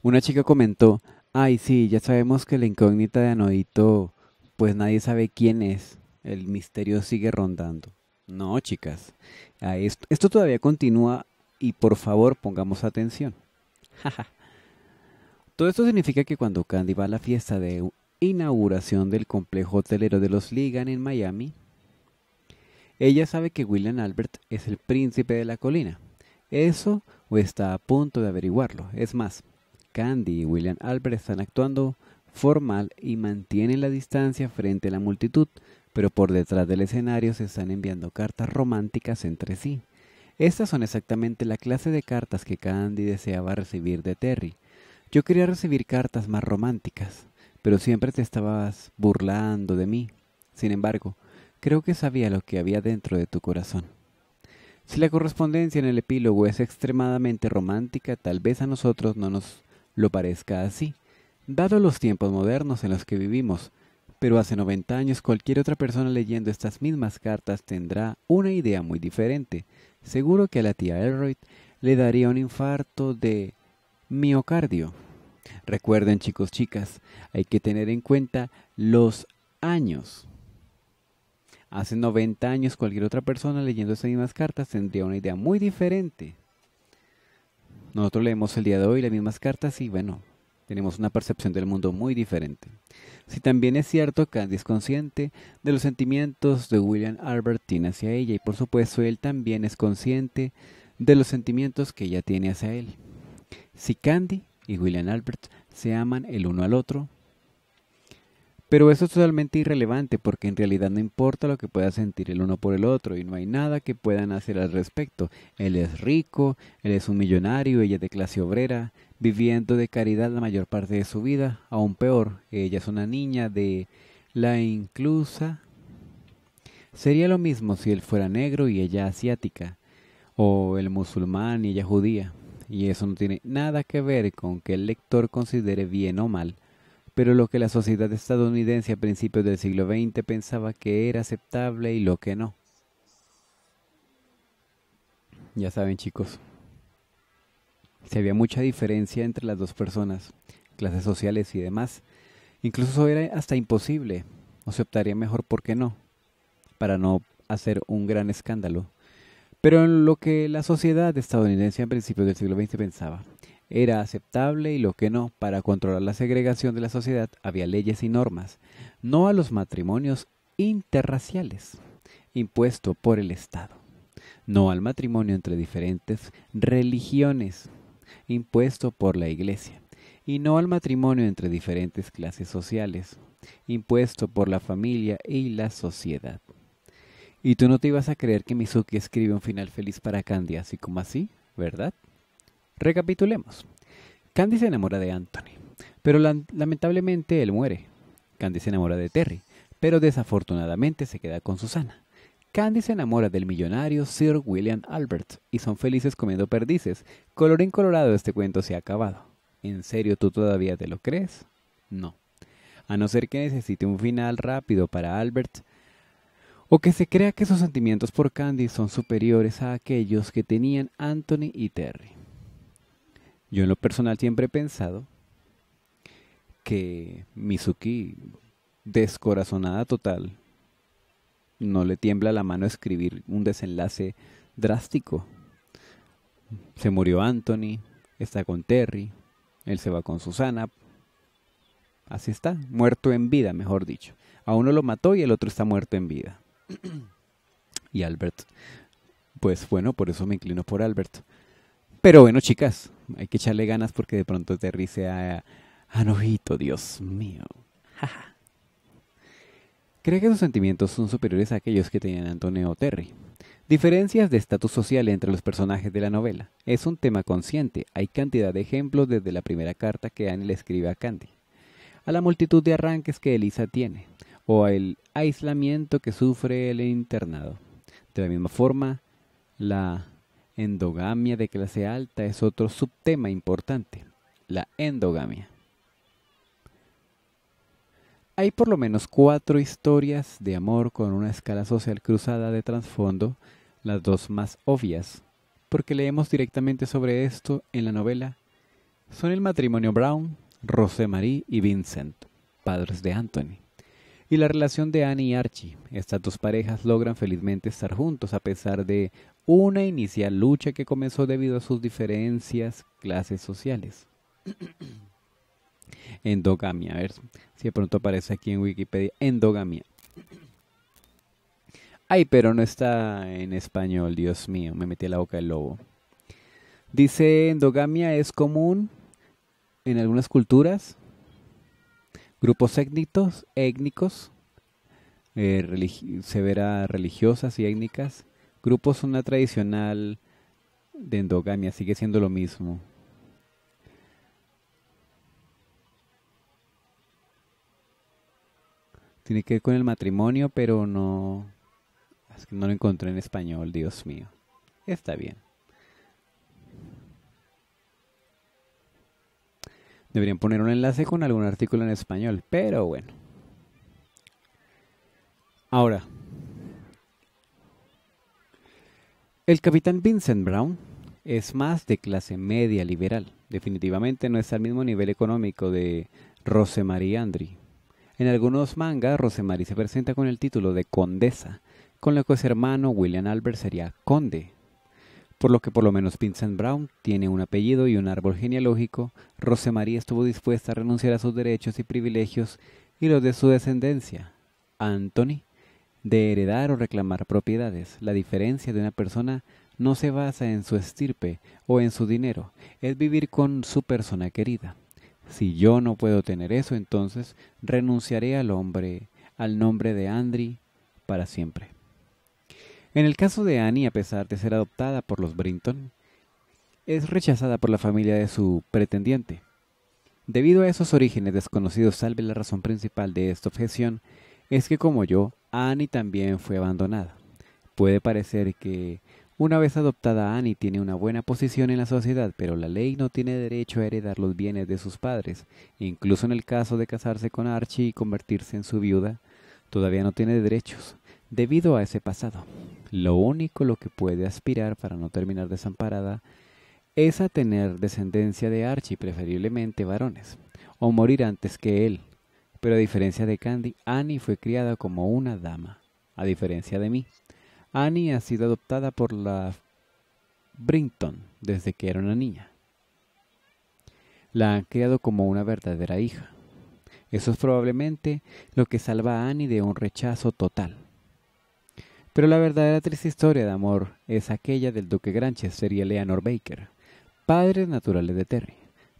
Una chica comentó, ay sí, ya sabemos que la incógnita de Anodito, pues nadie sabe quién es. El misterio sigue rondando. No, chicas, ah, esto, esto todavía continúa y por favor pongamos atención. Todo esto significa que cuando Candy va a la fiesta de inauguración del complejo hotelero de los Ligan en Miami, ella sabe que William Albert es el príncipe de la colina. Eso o está a punto de averiguarlo. Es más, Candy y William Albert están actuando formal y mantienen la distancia frente a la multitud, pero por detrás del escenario se están enviando cartas románticas entre sí. Estas son exactamente la clase de cartas que Candy deseaba recibir de Terry. Yo quería recibir cartas más románticas, pero siempre te estabas burlando de mí. Sin embargo, creo que sabía lo que había dentro de tu corazón. Si la correspondencia en el epílogo es extremadamente romántica, tal vez a nosotros no nos lo parezca así, dado los tiempos modernos en los que vivimos, pero hace 90 años cualquier otra persona leyendo estas mismas cartas tendrá una idea muy diferente. Seguro que a la tía Elroy le daría un infarto de miocardio. Recuerden chicos, chicas, hay que tener en cuenta los años. Hace 90 años cualquier otra persona leyendo estas mismas cartas tendría una idea muy diferente. Nosotros leemos el día de hoy las mismas cartas y bueno, tenemos una percepción del mundo muy diferente. Si también es cierto, Candy es consciente de los sentimientos de William Albertine hacia ella y por supuesto él también es consciente de los sentimientos que ella tiene hacia él. Si Candy y William Albert se aman el uno al otro, pero eso es totalmente irrelevante porque en realidad no importa lo que pueda sentir el uno por el otro y no hay nada que puedan hacer al respecto. Él es rico, él es un millonario, ella es de clase obrera, viviendo de caridad la mayor parte de su vida, aún peor, ella es una niña de la inclusa. Sería lo mismo si él fuera negro y ella asiática, o el musulmán y ella judía, y eso no tiene nada que ver con que el lector considere bien o mal pero lo que la sociedad estadounidense a principios del siglo XX pensaba que era aceptable y lo que no. Ya saben chicos, si había mucha diferencia entre las dos personas, clases sociales y demás. Incluso era hasta imposible, o se optaría mejor por qué no, para no hacer un gran escándalo. Pero en lo que la sociedad estadounidense a principios del siglo XX pensaba, era aceptable y lo que no. Para controlar la segregación de la sociedad había leyes y normas, no a los matrimonios interraciales, impuesto por el Estado, no al matrimonio entre diferentes religiones, impuesto por la Iglesia, y no al matrimonio entre diferentes clases sociales, impuesto por la familia y la sociedad. Y tú no te ibas a creer que Mizuki escribe un final feliz para Candy, así como así, ¿verdad? Recapitulemos. Candy se enamora de Anthony, pero lamentablemente él muere. Candy se enamora de Terry, pero desafortunadamente se queda con Susana. Candy se enamora del millonario Sir William Albert y son felices comiendo perdices. Color en colorado este cuento se ha acabado. ¿En serio tú todavía te lo crees? No. A no ser que necesite un final rápido para Albert, o que se crea que sus sentimientos por Candy son superiores a aquellos que tenían Anthony y Terry. Yo en lo personal siempre he pensado que Mizuki, descorazonada total, no le tiembla la mano a escribir un desenlace drástico. Se murió Anthony, está con Terry, él se va con Susana. Así está, muerto en vida, mejor dicho. A uno lo mató y el otro está muerto en vida. y Albert, pues bueno, por eso me inclino por Albert. Pero bueno, chicas, hay que echarle ganas porque de pronto Terry sea anojito, Dios mío. Jaja. Cree que sus sentimientos son superiores a aquellos que tenían Antonio Terry. Diferencias de estatus social entre los personajes de la novela. Es un tema consciente. Hay cantidad de ejemplos desde la primera carta que Annie le escribe a Candy, a la multitud de arranques que Elisa tiene, o al aislamiento que sufre el internado. De la misma forma, la Endogamia de clase alta es otro subtema importante, la endogamia. Hay por lo menos cuatro historias de amor con una escala social cruzada de trasfondo, las dos más obvias, porque leemos directamente sobre esto en la novela, son el matrimonio Brown, Rosemary y Vincent, padres de Anthony, y la relación de Annie y Archie. Estas dos parejas logran felizmente estar juntos a pesar de una inicial lucha que comenzó debido a sus diferencias clases sociales. Endogamia, a ver si de pronto aparece aquí en Wikipedia. Endogamia. Ay, pero no está en español, Dios mío, me metí la boca del lobo. Dice, endogamia es común en algunas culturas, grupos étnicos, étnicos eh, severas religiosas y étnicas, Grupo una Tradicional de endogamia sigue siendo lo mismo. Tiene que ver con el matrimonio, pero no. Es que no lo encontré en español, Dios mío. Está bien. Deberían poner un enlace con algún artículo en español, pero bueno. Ahora, El capitán Vincent Brown es más de clase media liberal. Definitivamente no es al mismo nivel económico de Rosemary Andri. En algunos mangas, Rosemary se presenta con el título de condesa, con lo que su hermano William Albert sería conde. Por lo que por lo menos Vincent Brown tiene un apellido y un árbol genealógico, Rosemary estuvo dispuesta a renunciar a sus derechos y privilegios y los de su descendencia, Anthony, de heredar o reclamar propiedades. La diferencia de una persona no se basa en su estirpe o en su dinero, es vivir con su persona querida. Si yo no puedo tener eso, entonces renunciaré al hombre, al nombre de Andri, para siempre. En el caso de Annie, a pesar de ser adoptada por los Brinton, es rechazada por la familia de su pretendiente. Debido a esos orígenes desconocidos, salve la razón principal de esta objeción, es que como yo, Annie también fue abandonada. Puede parecer que una vez adoptada Annie tiene una buena posición en la sociedad, pero la ley no tiene derecho a heredar los bienes de sus padres. Incluso en el caso de casarse con Archie y convertirse en su viuda, todavía no tiene derechos debido a ese pasado. Lo único lo que puede aspirar para no terminar desamparada es a tener descendencia de Archie, preferiblemente varones, o morir antes que él. Pero a diferencia de Candy, Annie fue criada como una dama, a diferencia de mí. Annie ha sido adoptada por la Brinton desde que era una niña. La han criado como una verdadera hija. Eso es probablemente lo que salva a Annie de un rechazo total. Pero la verdadera triste historia de amor es aquella del duque Granchester y Eleanor Baker, padres naturales de Terry.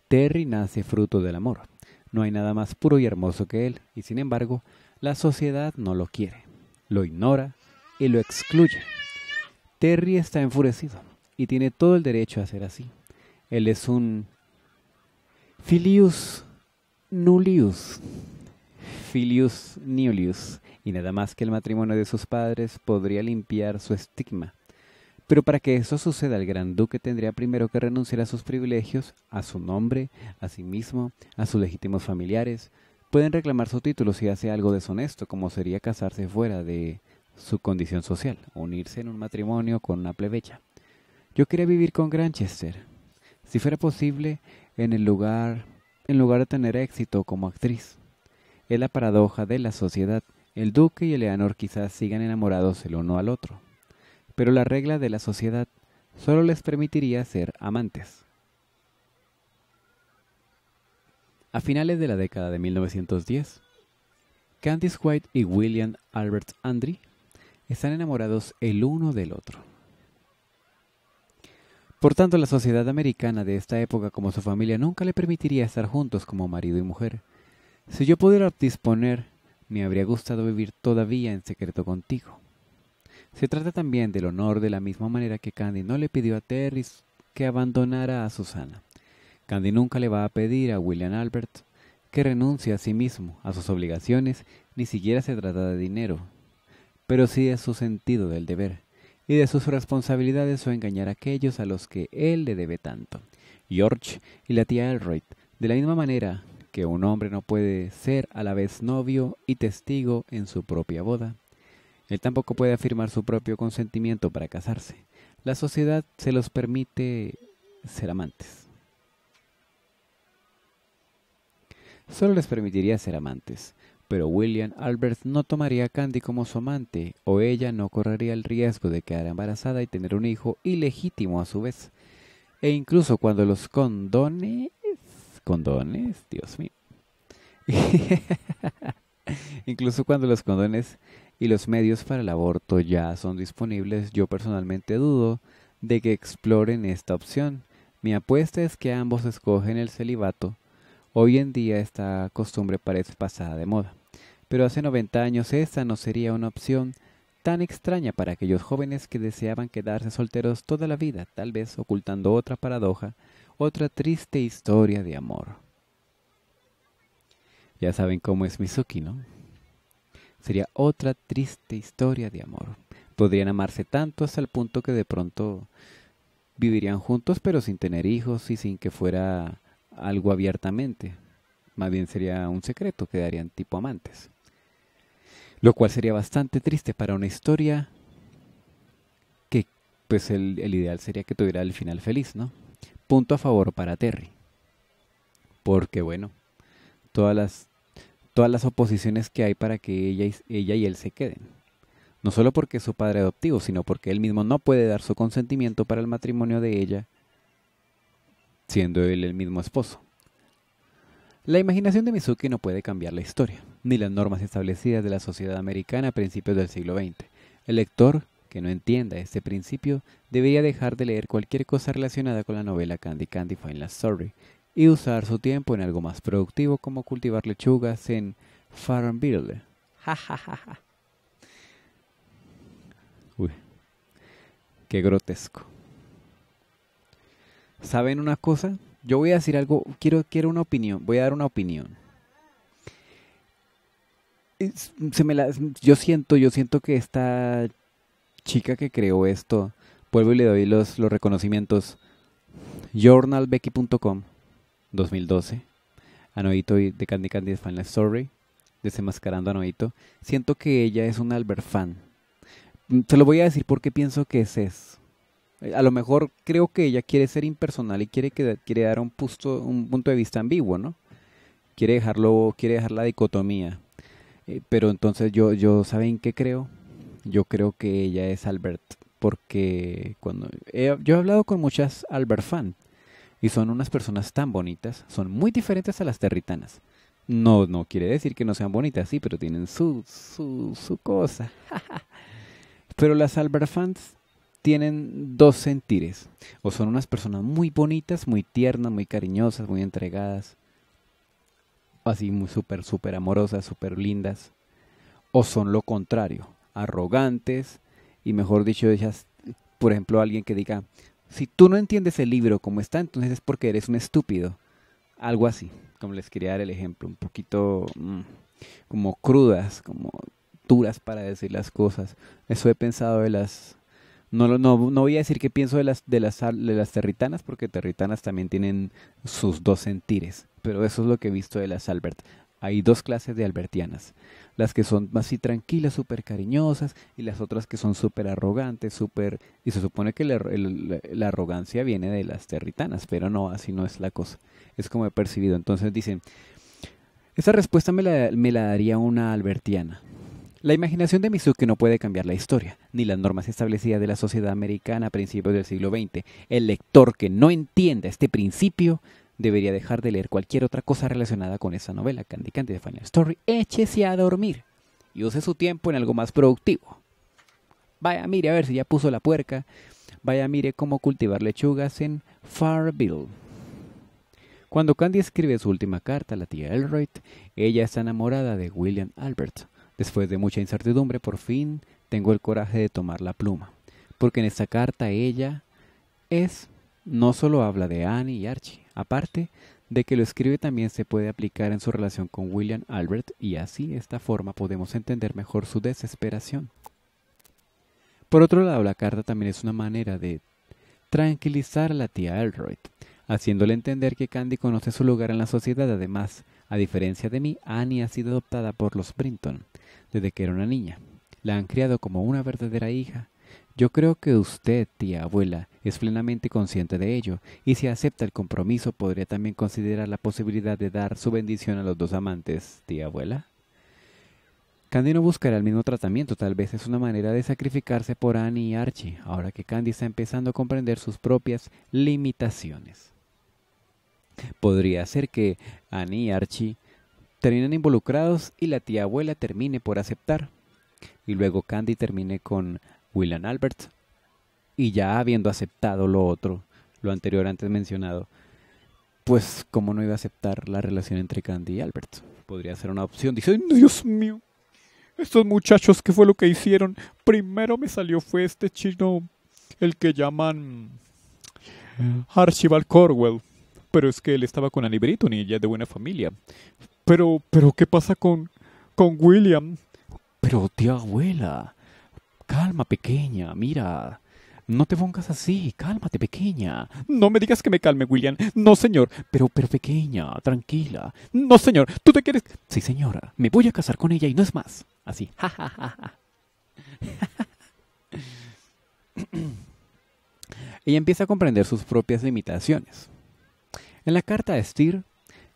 Terry nace fruto del amor. No hay nada más puro y hermoso que él, y sin embargo, la sociedad no lo quiere, lo ignora y lo excluye. Terry está enfurecido y tiene todo el derecho a ser así. Él es un filius nullius, filius nullius, y nada más que el matrimonio de sus padres podría limpiar su estigma pero para que eso suceda, el gran duque tendría primero que renunciar a sus privilegios, a su nombre, a sí mismo, a sus legítimos familiares. Pueden reclamar su título si hace algo deshonesto, como sería casarse fuera de su condición social, unirse en un matrimonio con una plebeya. Yo quería vivir con Granchester. Si fuera posible, en el lugar en lugar de tener éxito como actriz. Es la paradoja de la sociedad. El duque y Eleanor quizás sigan enamorados el uno al otro pero la regla de la sociedad solo les permitiría ser amantes. A finales de la década de 1910, Candice White y William Albert Andry están enamorados el uno del otro. Por tanto, la sociedad americana de esta época como su familia nunca le permitiría estar juntos como marido y mujer. Si yo pudiera disponer, me habría gustado vivir todavía en secreto contigo. Se trata también del honor de la misma manera que Candy no le pidió a Terry que abandonara a Susana. Candy nunca le va a pedir a William Albert que renuncie a sí mismo, a sus obligaciones, ni siquiera se trata de dinero, pero sí de su sentido del deber y de sus responsabilidades o engañar a aquellos a los que él le debe tanto. George y la tía Elroy, de la misma manera que un hombre no puede ser a la vez novio y testigo en su propia boda, él tampoco puede afirmar su propio consentimiento para casarse. La sociedad se los permite ser amantes. Solo les permitiría ser amantes, pero William Albert no tomaría a Candy como su amante, o ella no correría el riesgo de quedar embarazada y tener un hijo ilegítimo a su vez. E incluso cuando los condones... Condones, Dios mío. incluso cuando los condones y los medios para el aborto ya son disponibles, yo personalmente dudo de que exploren esta opción. Mi apuesta es que ambos escogen el celibato. Hoy en día esta costumbre parece pasada de moda, pero hace 90 años esta no sería una opción tan extraña para aquellos jóvenes que deseaban quedarse solteros toda la vida, tal vez ocultando otra paradoja, otra triste historia de amor. Ya saben cómo es Mizuki, ¿no? Sería otra triste historia de amor. Podrían amarse tanto hasta el punto que de pronto vivirían juntos pero sin tener hijos y sin que fuera algo abiertamente. Más bien sería un secreto, quedarían tipo amantes. Lo cual sería bastante triste para una historia que pues el, ideal sería que tuviera el final feliz, ¿no? Punto a favor para Terry. Porque bueno, todas las todas las oposiciones que hay para que ella y, él se queden. No solo porque es su padre adoptivo, sino porque él mismo no puede dar su consentimiento para el matrimonio de ella, siendo él el mismo esposo. La imaginación de Mizuki no puede cambiar la historia, ni las normas establecidas de la sociedad americana a principios del siglo XX. El lector que no entienda este principio debería dejar de leer cualquier cosa relacionada con la novela Candy Candy Fine Last Story y usar su tiempo en algo más productivo como cultivar lechugas en Farmville. Ja, ja, ja, Uy, qué grotesco. ¿Saben una cosa? Yo voy a decir algo, quiero, quiero una opinión, voy a dar una opinión. Se me yo siento, yo siento que esta chica que creó esto, vuelvo y le doy los, los reconocimientos, journalbecky.com, 2012. Anoito de Candy Candy fan story. Desenmascarando a Anoito, Siento que ella es un Albert fan. Mm, te lo voy a decir porque pienso que es es. Eh, a lo mejor creo que ella quiere ser impersonal y quiere, que, quiere dar un, punto de vista ambiguo, ¿no? Quiere, dejarlo, quiere dejar la dicotomía. Eh, pero entonces yo, yo, ¿saben qué creo? Yo creo que ella es Albert. Porque cuando yo he hablado con muchas Albert fan y son unas personas tan bonitas, son muy diferentes a las territanas. No, no quiere decir que no sean bonitas, sí, pero tienen su, su, cosa. pero las fans tienen dos sentires. O son unas personas muy bonitas, muy tiernas, muy cariñosas, muy entregadas. Así, muy súper, súper amorosas, súper lindas. O son lo contrario, arrogantes y mejor dicho, ellas, por ejemplo, alguien que diga, si tú no entiendes el libro como está, entonces es porque eres un estúpido. Algo así, como les quería dar el ejemplo, un poquito mm, como crudas, como duras para decir las cosas. Eso he pensado de las... No, no, voy a decir que pienso de las, de, las, de las territanas, porque territanas también tienen sus dos sentires, pero eso es lo que he visto de las Albert. Hay dos clases de albertianas las que son así tranquilas, súper cariñosas, y las otras que son súper arrogantes, súper... Y se supone que la, arrogancia viene de las territanas, pero no, así no es la cosa. Es como he percibido. Entonces dicen, esa respuesta me la, me la daría una albertiana. La imaginación de Mizuki no puede cambiar la historia, ni las normas establecidas de la sociedad americana a principios del siglo XX. El lector que no entienda este principio debería dejar de leer cualquier otra cosa relacionada con esa novela, Candy Candy de Final Story. Échese a dormir y use su tiempo en algo más productivo. Vaya, mire a ver si ya puso la puerca. Vaya, mire cómo cultivar lechugas en Farville. Cuando Candy escribe su última carta a la tía Elroyd, ella está enamorada de William Albert. Después de mucha incertidumbre, por fin tengo el coraje de tomar la pluma. Porque en esta carta ella es, no solo habla de Annie y Archie, aparte de que lo escribe también se puede aplicar en su relación con William Albert y así de esta forma podemos entender mejor su desesperación. Por otro lado, la carta también es una manera de tranquilizar a la tía Elroyd, haciéndole entender que Candy conoce su lugar en la sociedad. Además, a diferencia de mí, Annie ha sido adoptada por los Brinton desde que era una niña. La han criado como una verdadera hija. Yo creo que usted, tía abuela, es plenamente consciente de ello, y si acepta el compromiso podría también considerar la posibilidad de dar su bendición a los dos amantes, tía abuela. Candy no buscará el mismo tratamiento, tal vez es una manera de sacrificarse por Annie y Archie, ahora que Candy está empezando a comprender sus propias limitaciones. Podría ser que Annie y Archie terminen involucrados y la tía abuela termine por aceptar, y luego Candy termine con William Albert y ya habiendo aceptado lo otro, lo anterior antes mencionado, pues cómo no iba a aceptar la relación entre Candy y Albert. Podría ser una opción. Dice, Dios mío, estos muchachos, ¿qué fue lo que hicieron? Primero me salió fue este chino, el que llaman Archibald Corwell. Pero es que él estaba con Annie Britton y ella es de buena familia. Pero, pero, ¿qué pasa con, con William? Pero, tía abuela, calma pequeña, mira, no te pongas así, cálmate, pequeña. No me digas que me calme, William. No, señor. Pero, pero pequeña, tranquila. No, señor. Tú te quieres. Sí, señora. Me voy a casar con ella y no es más. Así. Ja, ja, ella empieza a comprender sus propias limitaciones. En la carta a Steer,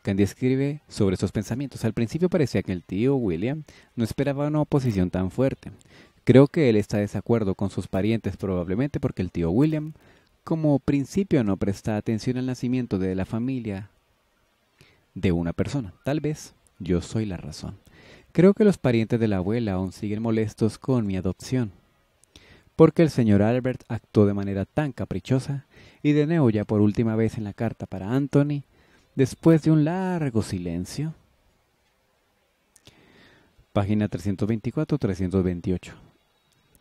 Candy escribe sobre sus pensamientos. Al principio parecía que el tío William no esperaba una oposición tan fuerte. Creo que él está de desacuerdo con sus parientes probablemente porque el tío William, como principio, no presta atención al nacimiento de la familia de una persona. Tal vez yo soy la razón. Creo que los parientes de la abuela aún siguen molestos con mi adopción. Porque el señor Albert actuó de manera tan caprichosa y de nuevo ya por última vez en la carta para Anthony, después de un largo silencio. Página 324-328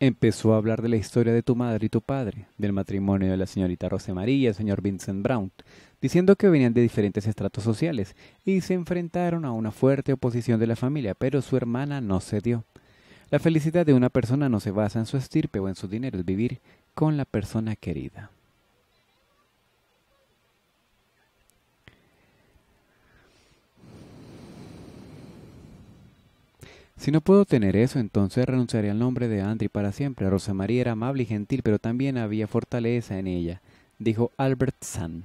empezó a hablar de la historia de tu madre y tu padre, del matrimonio de la señorita Rosemaría y el señor Vincent Brown, diciendo que venían de diferentes estratos sociales y se enfrentaron a una fuerte oposición de la familia, pero su hermana no cedió. La felicidad de una persona no se basa en su estirpe o en su dinero, es vivir con la persona querida. Si no puedo tener eso, entonces renunciaré al nombre de Andri para siempre. Rosa era amable y gentil, pero también había fortaleza en ella, dijo Albert San.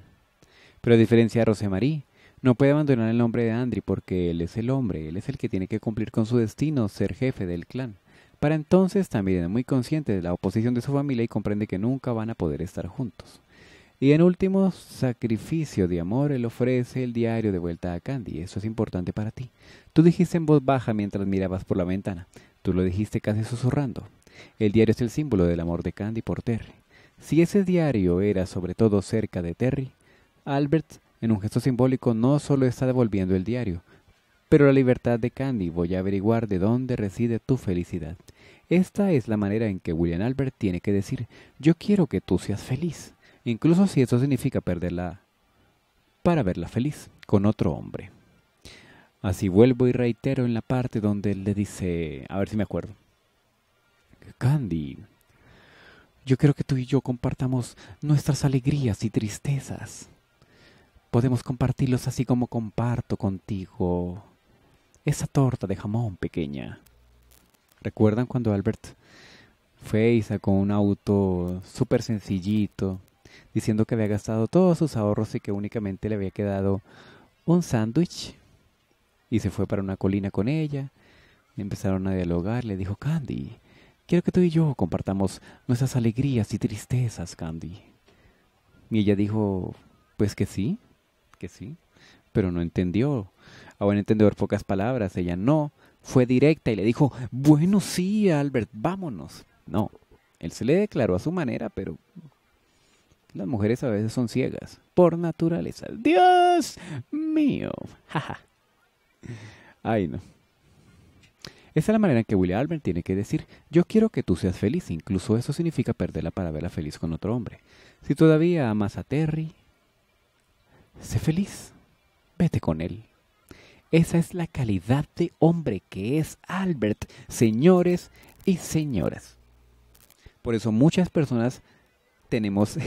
Pero a diferencia de Rosemarie, no puede abandonar el nombre de Andri porque él es el hombre, él es el que tiene que cumplir con su destino, ser jefe del clan. Para entonces también es muy consciente de la oposición de su familia y comprende que nunca van a poder estar juntos. Y en último sacrificio de amor, él ofrece el diario de vuelta a Candy. Eso es importante para ti. Tú dijiste en voz baja mientras mirabas por la ventana. Tú lo dijiste casi susurrando. El diario es el símbolo del amor de Candy por Terry. Si ese diario era sobre todo cerca de Terry, Albert, en un gesto simbólico, no solo está devolviendo el diario, pero la libertad de Candy. Voy a averiguar de dónde reside tu felicidad. Esta es la manera en que William Albert tiene que decir, yo quiero que tú seas feliz, incluso si eso significa perderla para verla feliz con otro hombre. Así vuelvo y reitero en la parte donde él le dice, a ver si me acuerdo. Candy, yo quiero que tú y yo compartamos nuestras alegrías y tristezas. Podemos compartirlos así como comparto contigo esa torta de jamón pequeña. ¿Recuerdan cuando Albert fue y con un auto súper sencillito, diciendo que había gastado todos sus ahorros y que únicamente le había quedado un sándwich? y se fue para una colina con ella. Empezaron a dialogar, le dijo Candy, quiero que tú y yo compartamos nuestras alegrías y tristezas, Candy. Y ella dijo, pues que sí, que sí, pero no entendió. A buen entendedor, pocas palabras, ella no, fue directa y le dijo, bueno sí, Albert, vámonos. No, él se le declaró a su manera, pero las mujeres a veces son ciegas, por naturaleza. Dios mío. Jaja. Ay, no. Esa es la manera en que William Albert tiene que decir, yo quiero que tú seas feliz, incluso eso significa perderla para verla feliz con otro hombre. Si todavía amas a Terry, sé feliz, vete con él. Esa es la calidad de hombre que es Albert, señores y señoras. Por eso muchas personas tenemos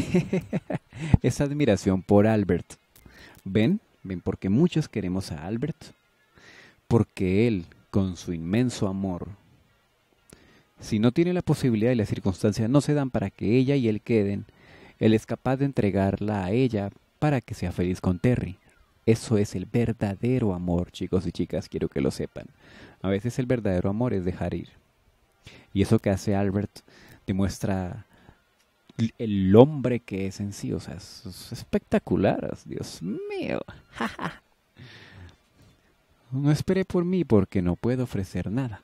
esa admiración por Albert. ¿Ven? ¿Ven? Porque muchos queremos a Albert porque Él, con su inmenso amor, si no tiene la posibilidad y las circunstancias no se dan para que ella y él queden, él es capaz de entregarla a ella para que sea feliz con Terry. Eso es el verdadero amor, chicos y chicas, quiero que lo sepan. A veces el verdadero amor es dejar ir. Y eso que hace Albert demuestra el hombre que es en sí. O sea, es espectacular, Dios mío. No espere por mí porque no puedo ofrecer nada.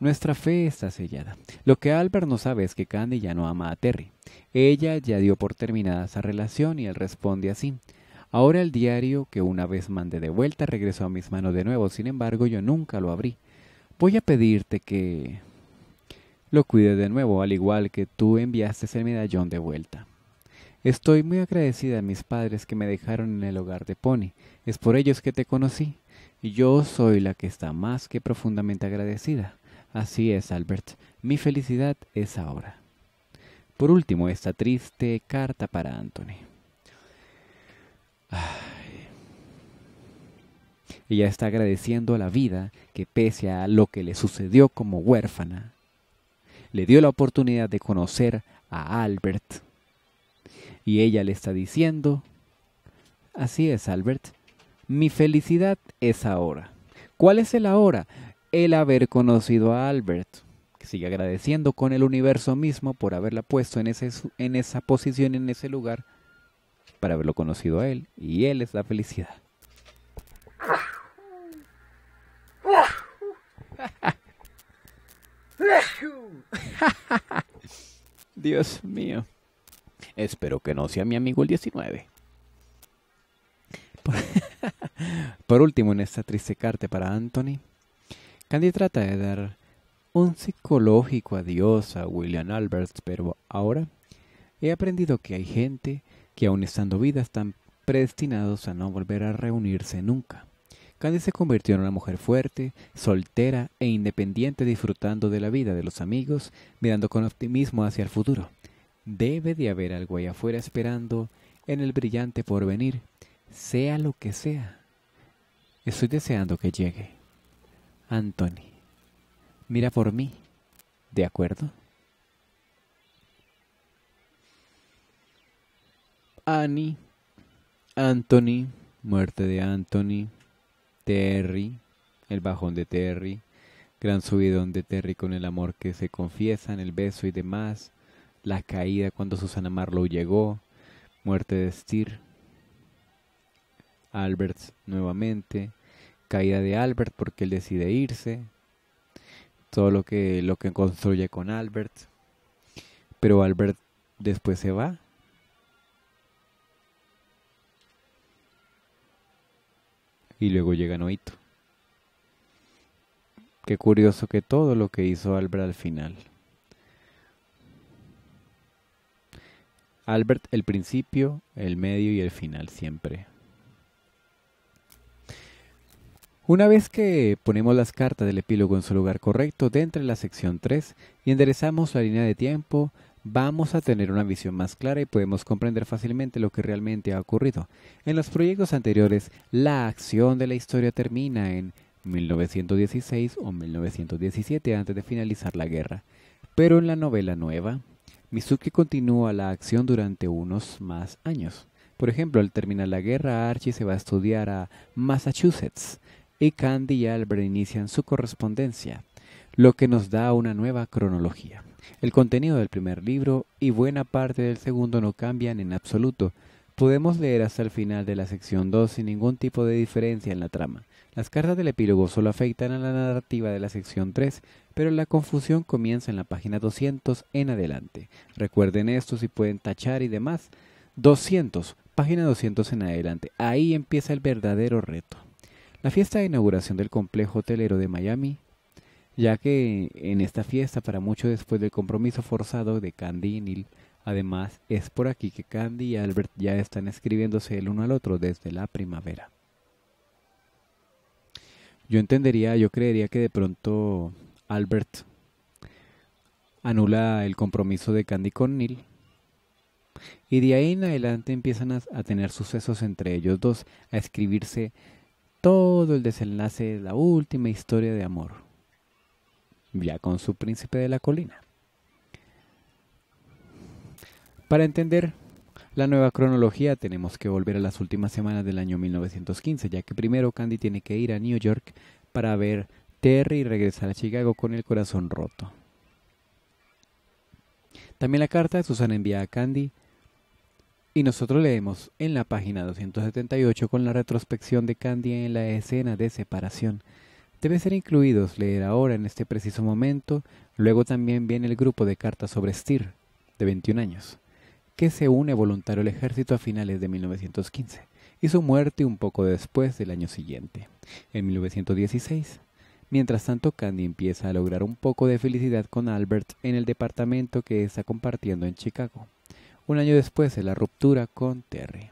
Nuestra fe está sellada. Lo que Albert no sabe es que Candy ya no ama a Terry. Ella ya dio por terminada esa relación y él responde así. Ahora el diario que una vez mandé de vuelta regresó a mis manos de nuevo, sin embargo yo nunca lo abrí. Voy a pedirte que lo cuide de nuevo, al igual que tú enviaste el medallón de vuelta. Estoy muy agradecida a mis padres que me dejaron en el hogar de Pony. Es por ellos que te conocí. Yo soy la que está más que profundamente agradecida. Así es, Albert. Mi felicidad es ahora. Por último, esta triste carta para Anthony. Ella está agradeciendo a la vida que pese a lo que le sucedió como huérfana, le dio la oportunidad de conocer a Albert. Y ella le está diciendo, así es, Albert, mi felicidad es ahora. ¿Cuál es el ahora? El haber conocido a Albert. Que sigue agradeciendo con el universo mismo por haberla puesto en, ese, en esa posición, en ese lugar, para haberlo conocido a él. Y él es la felicidad. Dios mío. Espero que no sea mi amigo el 19. Por último, en esta triste carta para Anthony, Candy trata de dar un psicológico adiós a William Alberts, pero ahora he aprendido que hay gente que aun estando vida están predestinados a no volver a reunirse nunca. Candy se convirtió en una mujer fuerte, soltera e independiente disfrutando de la vida de los amigos, mirando con optimismo hacia el futuro. Debe de haber algo allá afuera esperando en el brillante porvenir sea lo que sea. Estoy deseando que llegue. Anthony, mira por mí, ¿de acuerdo? Annie, Anthony, muerte de Anthony, Terry, el bajón de Terry, gran subidón de Terry con el amor que se confiesa en el beso y demás, la caída cuando Susana Marlowe llegó, muerte de Steer, Albert nuevamente, caída de Albert porque él decide irse, todo lo que, lo que construye con Albert, pero Albert después se va. Y luego llega Noito. Qué curioso que todo lo que hizo Albert al final. Albert el principio, el medio y el final siempre. Una vez que ponemos las cartas del epílogo en su lugar correcto dentro de la sección 3 y enderezamos la línea de tiempo, vamos a tener una visión más clara y podemos comprender fácilmente lo que realmente ha ocurrido. En los proyectos anteriores, la acción de la historia termina en 1916 o 1917 antes de finalizar la guerra. Pero en la novela nueva, Mizuki continúa la acción durante unos más años. Por ejemplo, al terminar la guerra, Archie se va a estudiar a Massachusetts, y Candy y Albert inician su correspondencia, lo que nos da una nueva cronología. El contenido del primer libro y buena parte del segundo no cambian en absoluto. Podemos leer hasta el final de la sección 2 sin ningún tipo de diferencia en la trama. Las cartas del epílogo solo afectan a la narrativa de la sección 3, pero la confusión comienza en la página 200 en adelante. Recuerden esto si pueden tachar y demás. 200, página 200 en adelante. Ahí empieza el verdadero reto la fiesta de inauguración del complejo hotelero de Miami, ya que en esta fiesta, para mucho después del compromiso forzado de Candy y Neil, además es por aquí que Candy y Albert ya están escribiéndose el uno al otro desde la primavera. Yo entendería, yo creería que de pronto Albert anula el compromiso de Candy con Neil. Y de ahí en adelante empiezan a, a tener sucesos entre ellos dos, a escribirse todo el desenlace de la última historia de amor, ya con su príncipe de la colina. Para entender la nueva cronología tenemos que volver a las últimas semanas del año 1915, ya que primero Candy tiene que ir a New York para ver Terry y regresar a Chicago con el corazón roto. También la carta de Susan envía a Candy y nosotros leemos en la página 278 con la retrospección de Candy en la escena de separación. Debe ser incluidos leer ahora en este preciso momento, luego también viene el grupo de cartas sobre Stir de 21 años, que se une voluntario al ejército a finales de 1915 y su muerte un poco después del año siguiente, en 1916. Mientras tanto, Candy empieza a lograr un poco de felicidad con Albert en el departamento que está compartiendo en Chicago un año después de la ruptura con Terry.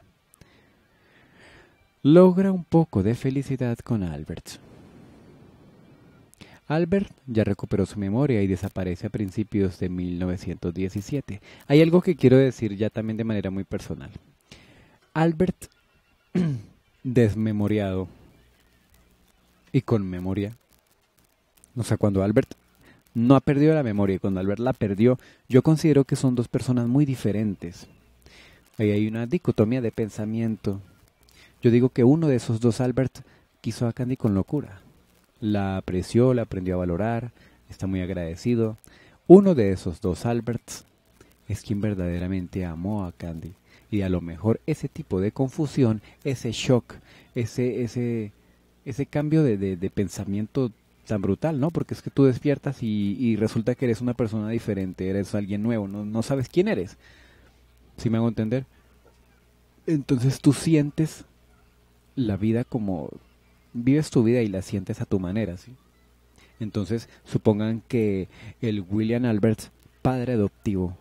Logra un poco de felicidad con Albert. Albert ya recuperó su memoria y desaparece a principios de 1917. Hay algo que quiero decir ya también de manera muy personal. Albert, desmemoriado y con memoria. no sé cuando Albert no ha perdido la memoria y cuando Albert la perdió, yo considero que son dos personas muy diferentes. Ahí hay una dicotomía de pensamiento. Yo digo que uno de esos dos Albert quiso a Candy con locura. La apreció, la aprendió a valorar, está muy agradecido. Uno de esos dos Alberts es quien verdaderamente amó a Candy. Y a lo mejor ese tipo de confusión, ese shock, ese, ese, ese cambio de, de, de pensamiento tan brutal, ¿no? Porque es que tú despiertas y, resulta que eres una persona diferente, eres alguien nuevo, no, sabes quién eres. ¿Sí me hago entender? Entonces tú sientes la vida como vives tu vida y la sientes a tu manera, ¿sí? Entonces, supongan que el William Albert, padre adoptivo,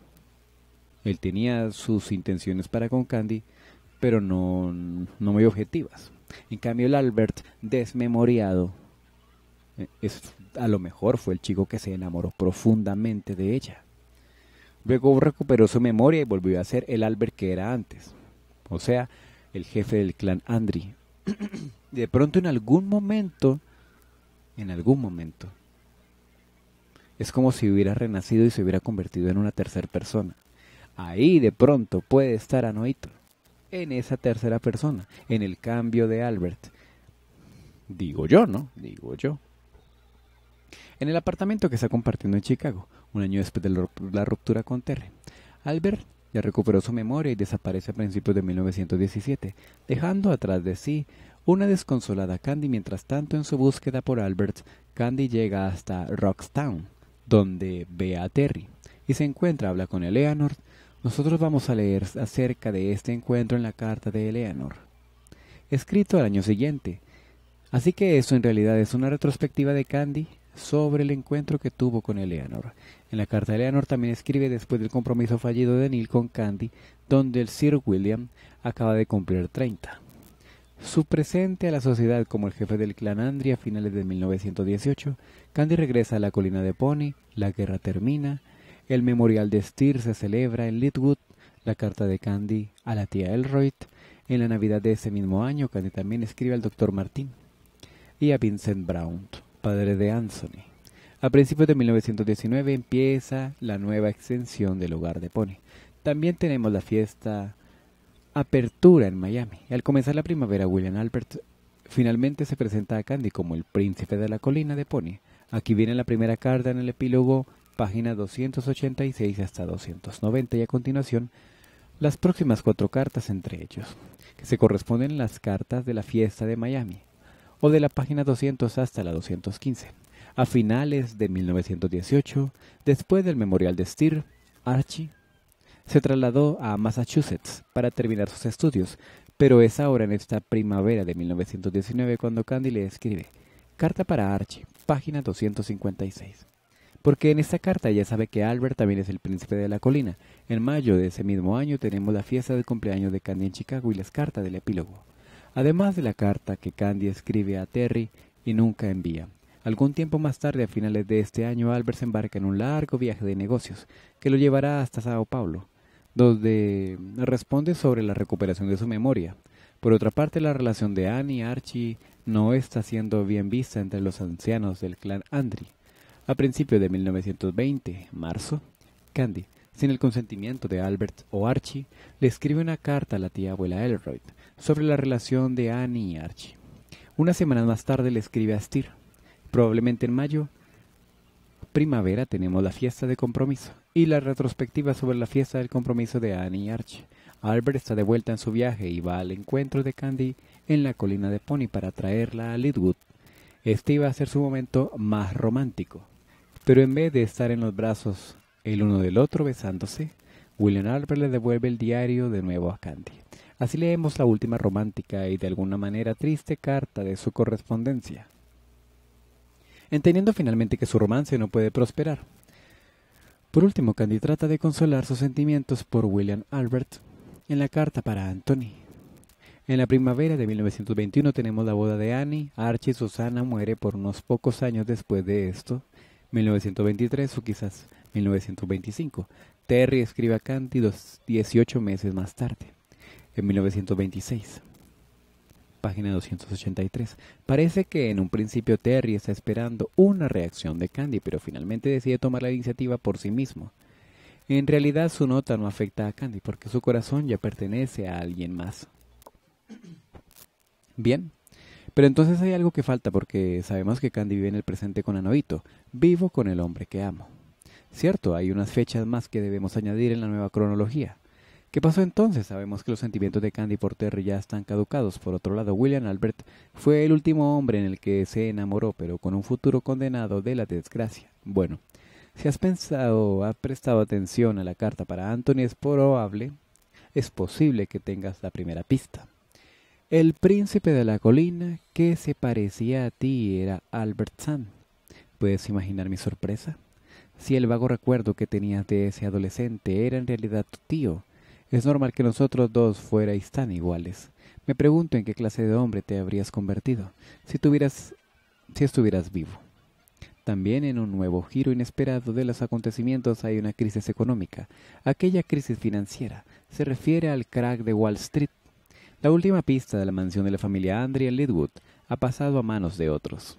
él tenía sus intenciones para con Candy, pero no, no muy objetivas. En cambio, el Albert desmemoriado es, a lo mejor fue el chico que se enamoró profundamente de ella. Luego recuperó su memoria y volvió a ser el Albert que era antes, o sea, el jefe del clan Andri. de pronto en algún momento, en algún momento, es como si hubiera renacido y se hubiera convertido en una tercera persona. Ahí de pronto puede estar Anoito, en esa tercera persona, en el cambio de Albert. Digo yo, ¿no? Digo yo en el apartamento que está compartiendo en Chicago, un año después de la ruptura con Terry. Albert ya recuperó su memoria y desaparece a principios de 1917, dejando atrás de sí una desconsolada Candy mientras tanto en su búsqueda por Albert, Candy llega hasta Rockstown, donde ve a Terry y se encuentra, habla con Eleanor. Nosotros vamos a leer acerca de este encuentro en la carta de Eleanor, escrito al año siguiente. Así que eso en realidad es una retrospectiva de Candy sobre el encuentro que tuvo con Eleanor. En la carta de Eleanor también escribe después del compromiso fallido de Neil con Candy, donde el Sir William acaba de cumplir 30. Su presente a la sociedad como el jefe del clan Andria a finales de 1918, Candy regresa a la colina de Pony, la guerra termina, el memorial de Stir se celebra en Litwood, la carta de Candy a la tía Elroyd, en la Navidad de ese mismo año Candy también escribe al Dr. Martín y a Vincent Brown padre de Anthony. A principios de 1919 empieza la nueva extensión del hogar de Pony. También tenemos la fiesta Apertura en Miami. Al comenzar la primavera, William Albert finalmente se presenta a Candy como el príncipe de la colina de Pony. Aquí viene la primera carta en el epílogo, página 286 hasta 290 y a continuación las próximas cuatro cartas entre ellos, que se corresponden las cartas de la fiesta de Miami o de la página 200 hasta la 215. A finales de 1918, después del memorial de Stir, Archie se trasladó a Massachusetts para terminar sus estudios, pero es ahora en esta primavera de 1919 cuando Candy le escribe Carta para Archie, página 256. Porque en esta carta ya sabe que Albert también es el príncipe de la colina. En mayo de ese mismo año tenemos la fiesta del cumpleaños de Candy en Chicago y las cartas del epílogo además de la carta que Candy escribe a Terry y nunca envía. Algún tiempo más tarde, a finales de este año, Albert se embarca en un largo viaje de negocios que lo llevará hasta Sao Paulo, donde responde sobre la recuperación de su memoria. Por otra parte, la relación de Annie y Archie no está siendo bien vista entre los ancianos del clan Andri. A principios de 1920, marzo, Candy sin el consentimiento de Albert o Archie, le escribe una carta a la tía abuela Elroyd sobre la relación de Annie y Archie. Una semana más tarde le escribe a Stir Probablemente en mayo, primavera, tenemos la fiesta de compromiso y la retrospectiva sobre la fiesta del compromiso de Annie y Archie. Albert está de vuelta en su viaje y va al encuentro de Candy en la colina de Pony para traerla a Lidwood. Este iba a ser su momento más romántico, pero en vez de estar en los brazos el uno del otro besándose, William Albert le devuelve el diario de nuevo a Candy. Así leemos la última romántica y de alguna manera triste carta de su correspondencia. Entendiendo finalmente que su romance no puede prosperar. Por último, Candy trata de consolar sus sentimientos por William Albert en la carta para Anthony. En la primavera de 1921 tenemos la boda de Annie. Archie Susana muere por unos pocos años después de esto. 1923 o quizás 1925. Terry escribe a Candy 18 meses más tarde, en 1926. Página 283. Parece que en un principio Terry está esperando una reacción de Candy, pero finalmente decide tomar la iniciativa por sí mismo. En realidad su nota no afecta a Candy porque su corazón ya pertenece a alguien más. Bien, pero entonces hay algo que falta porque sabemos que Candy vive en el presente con Anovito. Vivo con el hombre que amo. Cierto, hay unas fechas más que debemos añadir en la nueva cronología. ¿Qué pasó entonces? Sabemos que los sentimientos de Candy Porter ya están caducados. Por otro lado, William Albert fue el último hombre en el que se enamoró, pero con un futuro condenado de la desgracia. Bueno, si has pensado, o has prestado atención a la carta para Anthony, es probable, es posible que tengas la primera pista. El príncipe de la colina que se parecía a ti era Albert Sand puedes imaginar mi sorpresa? Si el vago recuerdo que tenías de ese adolescente era en realidad tu tío, es normal que nosotros dos fuerais tan iguales. Me pregunto en qué clase de hombre te habrías convertido si tuvieras si estuvieras vivo. También en un nuevo giro inesperado de los acontecimientos hay una crisis económica. Aquella crisis financiera se refiere al crack de Wall Street. La última pista de la mansión de la familia Andrea Lidwood ha pasado a manos de otros.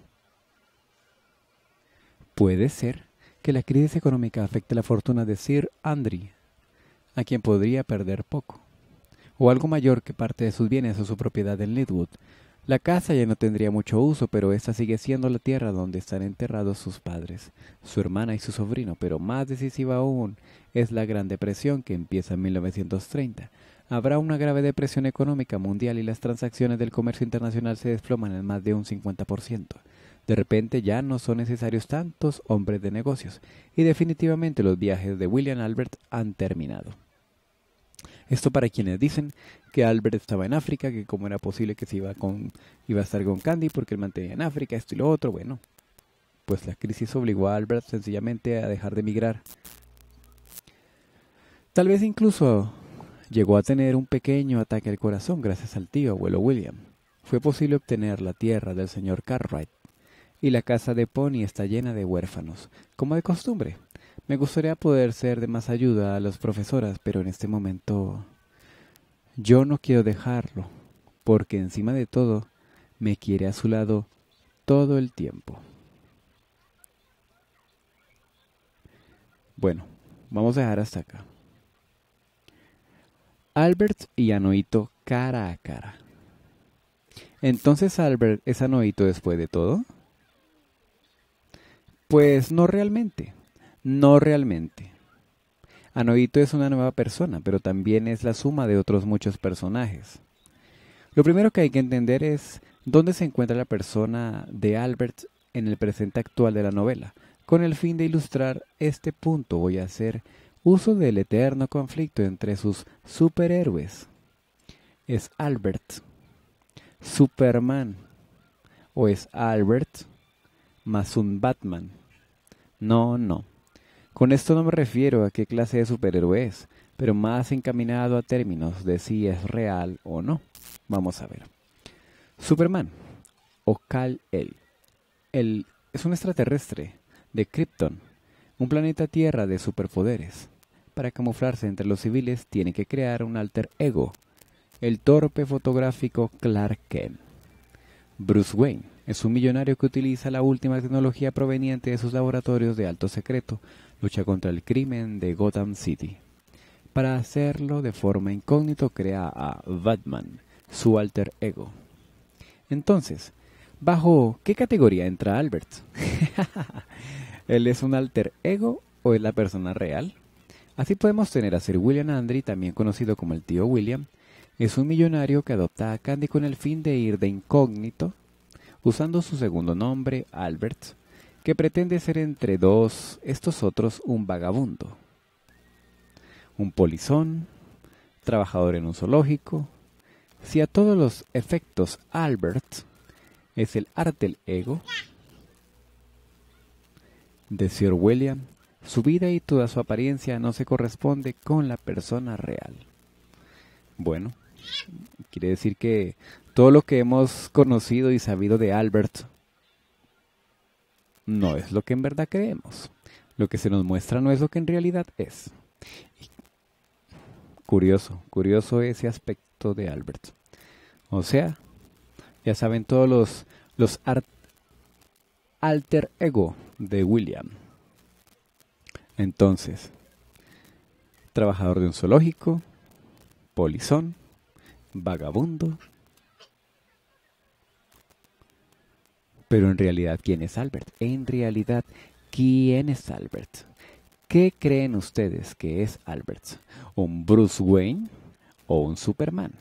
Puede ser que la crisis económica afecte la fortuna de Sir Andry, a quien podría perder poco, o algo mayor que parte de sus bienes o su propiedad en Lidwood. La casa ya no tendría mucho uso, pero esta sigue siendo la tierra donde están enterrados sus padres, su hermana y su sobrino, pero más decisiva aún es la Gran Depresión que empieza en 1930. Habrá una grave depresión económica mundial y las transacciones del comercio internacional se desploman en más de un 50%. De repente ya no son necesarios tantos hombres de negocios y definitivamente los viajes de William Albert han terminado. Esto para quienes dicen que Albert estaba en África, que cómo era posible que se iba, con, iba a estar con Candy porque él mantenía en África, esto y lo otro. Bueno, pues la crisis obligó a Albert sencillamente a dejar de emigrar. Tal vez incluso llegó a tener un pequeño ataque al corazón gracias al tío abuelo William. Fue posible obtener la tierra del señor Cartwright y la casa de Pony está llena de huérfanos, como de costumbre. Me gustaría poder ser de más ayuda a las profesoras, pero en este momento yo no quiero dejarlo, porque encima de todo me quiere a su lado todo el tiempo. Bueno, vamos a dejar hasta acá. Albert y Anoito cara a cara. Entonces Albert es Anoito después de todo. Pues no realmente, no realmente. Anoito es una nueva persona, pero también es la suma de otros muchos personajes. Lo primero que hay que entender es dónde se encuentra la persona de Albert en el presente actual de la novela. Con el fin de ilustrar este punto voy a hacer uso del eterno conflicto entre sus superhéroes. Es Albert, Superman o es Albert, más un Batman. No, no. Con esto no me refiero a qué clase de superhéroe es, pero más encaminado a términos de si es real o no. Vamos a ver. Superman o Kal-El. Él es un extraterrestre de Krypton, un planeta Tierra de superpoderes. Para camuflarse entre los civiles tiene que crear un alter ego, el torpe fotográfico Clark Kent. Bruce Wayne es un millonario que utiliza la última tecnología proveniente de sus laboratorios de alto secreto, lucha contra el crimen de Gotham City. Para hacerlo de forma incógnito crea a Batman, su alter ego. Entonces, ¿bajo qué categoría entra Albert? ¿Él es un alter ego o es la persona real? Así podemos tener a Sir William Andry, también conocido como el tío William, es un millonario que adopta a Candy con el fin de ir de incógnito usando su segundo nombre, Albert, que pretende ser entre dos estos otros un vagabundo, un polizón, trabajador en un zoológico. Si a todos los efectos Albert es el arte del ego de Sir William, su vida y toda su apariencia no se corresponde con la persona real. Bueno, quiere decir que todo lo que hemos conocido y sabido de Albert no es lo que en verdad creemos. Lo que se nos muestra no es lo que en realidad es. Curioso, curioso ese aspecto de Albert. O sea, ya saben todos los, los alter ego de William. Entonces, trabajador de un zoológico, polizón, vagabundo, Pero en realidad, ¿quién es Albert? En realidad, ¿quién es Albert? ¿Qué creen ustedes que es Albert? ¿Un Bruce Wayne o un Superman?